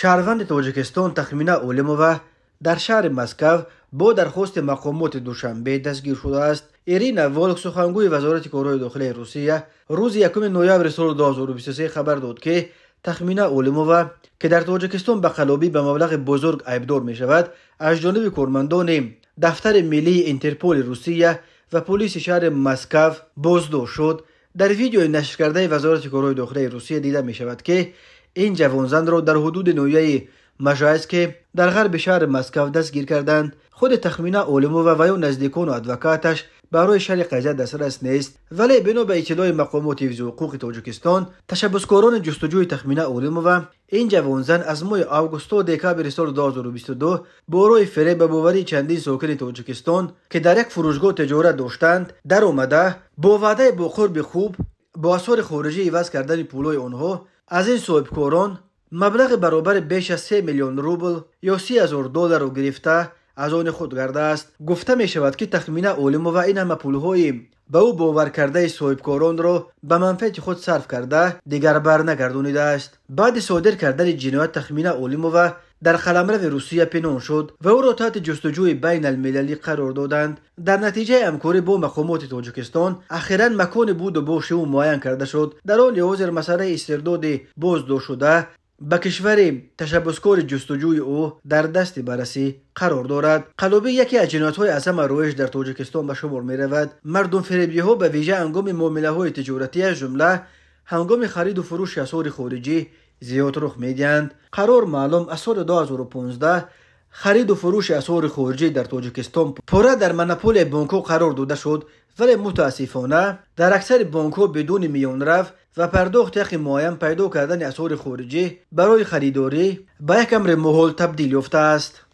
шаҳрванди тоҷикистон тахмина олимова дар шаҳри маскав бо дархости мақомоти душанбе дастгир шудааст ирина волк сухангӯи вазорати корҳои дохилаи русия рӯзи 1 ноябри соли 2023 хабар дод ки тахмина олимова ки дар тоҷикистон ба қалобӣ ба маблағи бузург айбдор мешавад аз ҷониби кормандони дафтари миллии интерполи русия ва полиси шаҳри маскав боздошт шуд дар видеои нашркардаи вазорати корҳои дохилаи русия дида мешавад ки این جوان زن را در حدود نویه مجایز که در غرب شهر مسکو دستگیر کردند خود تخمینه علمو و ویو نزدیکان و ادوکاتش برای شهر قضیه دسترس نیست ولی بنا به اطلاع مقامات و حقوق تاجیکستان تشبسکاران جستجوی تخمینه علمو و این جوان زن از ماه و دکابر سال 2022 برای فره به باوری چندین ساکن تاجیکستان که در یک فروشگاه تجارت داشتند در اومده با وعده بخور قرب خوب با اثار خارجی عوض کردن پولای آنها از این صاحب کاران مبلغ برابر بیش از 3 میلیون روبل یا 3 هزار دلار رو گرفته از آن خود گرده است گفته می شود که تخمینه اولیم و این همه پول به او باور کرده صاحب کاران رو به منفیت خود صرف کرده دیگر بر نگردونیده است بعد صادر کردن جنایت تخمینه اولیم و در قلمرو روسیه پنهان شد و او را تحت جستجوی بین المللی قرار دادند در نتیجه همکاری با مقامات تاجیکستان اخیرا مکان بود و باش او معین کرده شد در حال حاضر مسئله استرداد دو شده به کشور تشبسکار جستجوی او در دست بررسی قرار دارد قلوبه یکی از های اعظم رویش در تاجیکستان به شمار می رود مردم فریبی ها به ویژه انگام معامله های تجارتی جمله هنگام خرید و فروش خارجی می میگویند قرار معلوم از سال 2015 خرید و فروش اسعار خارجی در تاجیکستان پوره در منپول بانکو قرار داده شد ولی متاسفانه در اکثر بانکو بدون میان رفت و پرداخت یک معین پیدا کردن اسعار خارجی برای خریداری به یک امر محل تبدیل یافته است